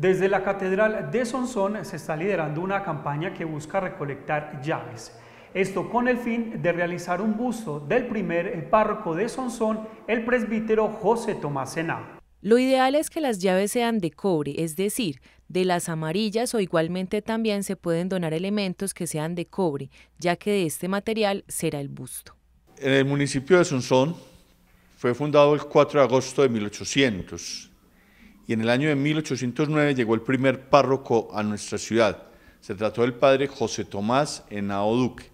Desde la Catedral de Sonsón se está liderando una campaña que busca recolectar llaves. Esto con el fin de realizar un busto del primer párroco de Sonsón, el presbítero José Tomás Sena. Lo ideal es que las llaves sean de cobre, es decir, de las amarillas o igualmente también se pueden donar elementos que sean de cobre, ya que de este material será el busto. En el municipio de Sonsón fue fundado el 4 de agosto de 1800 y en el año de 1809 llegó el primer párroco a nuestra ciudad. Se trató del padre José Tomás Henao Duque.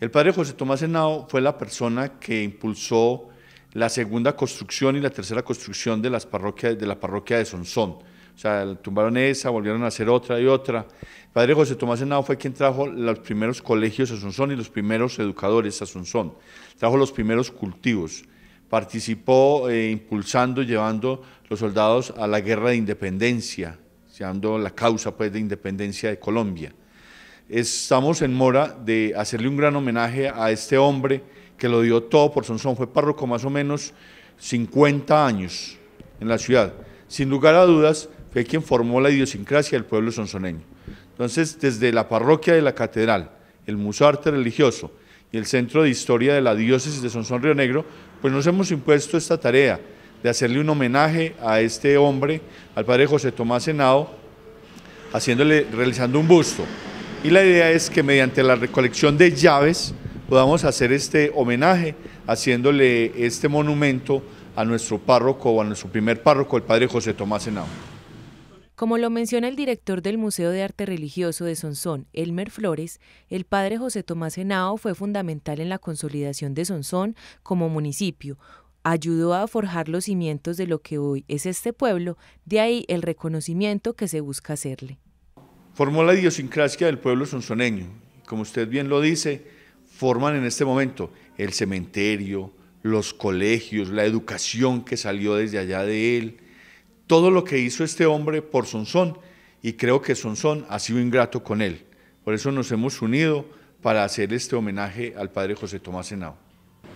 El padre José Tomás Henao fue la persona que impulsó la segunda construcción y la tercera construcción de, las parroquias, de la parroquia de Sonsón. O sea, tumbaron esa, volvieron a hacer otra y otra. El padre José Tomás Henao fue quien trajo los primeros colegios a Sonsón y los primeros educadores a Sonsón. Trajo los primeros cultivos participó eh, impulsando, llevando los soldados a la guerra de independencia, siendo la causa pues, de independencia de Colombia. Estamos en mora de hacerle un gran homenaje a este hombre que lo dio todo por Sonsón, fue párroco más o menos 50 años en la ciudad. Sin lugar a dudas, fue quien formó la idiosincrasia del pueblo sonsoneño. Entonces, desde la parroquia de la catedral, el Museo Arte Religioso y el Centro de Historia de la Diócesis de Sonsón Río Negro, pues nos hemos impuesto esta tarea de hacerle un homenaje a este hombre, al padre José Tomás Senado, haciéndole, realizando un busto. Y la idea es que mediante la recolección de llaves podamos hacer este homenaje, haciéndole este monumento a nuestro párroco a nuestro primer párroco, el padre José Tomás Senado. Como lo menciona el director del Museo de Arte Religioso de Sonsón, Elmer Flores, el padre José Tomás Henao fue fundamental en la consolidación de Sonsón como municipio. Ayudó a forjar los cimientos de lo que hoy es este pueblo, de ahí el reconocimiento que se busca hacerle. Formó la idiosincrasia del pueblo sonsoneño. Como usted bien lo dice, forman en este momento el cementerio, los colegios, la educación que salió desde allá de él, todo lo que hizo este hombre por Sonsón y creo que Sonsón ha sido ingrato con él. Por eso nos hemos unido para hacer este homenaje al padre José Tomás Henao.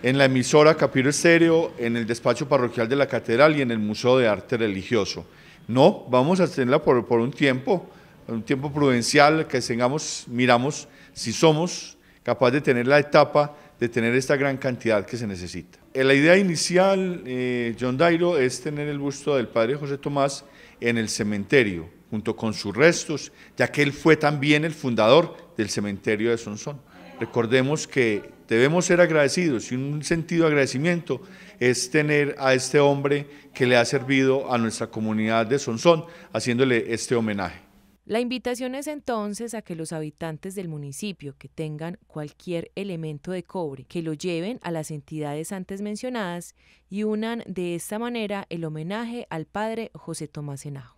En la emisora Capiro Estéreo, en el despacho parroquial de la Catedral y en el Museo de Arte Religioso. No, vamos a tenerla por, un tiempo, un tiempo prudencial, que tengamos, miramos si somos capaz de tener la etapa de tener esta gran cantidad que se necesita. Eh, la idea inicial, eh, John Dairo, es tener el busto del padre José Tomás en el cementerio, junto con sus restos, ya que él fue también el fundador del cementerio de Sonsón. Recordemos que debemos ser agradecidos y un sentido de agradecimiento es tener a este hombre que le ha servido a nuestra comunidad de Sonsón haciéndole este homenaje. La invitación es entonces a que los habitantes del municipio que tengan cualquier elemento de cobre, que lo lleven a las entidades antes mencionadas y unan de esta manera el homenaje al padre José Tomás Enajo.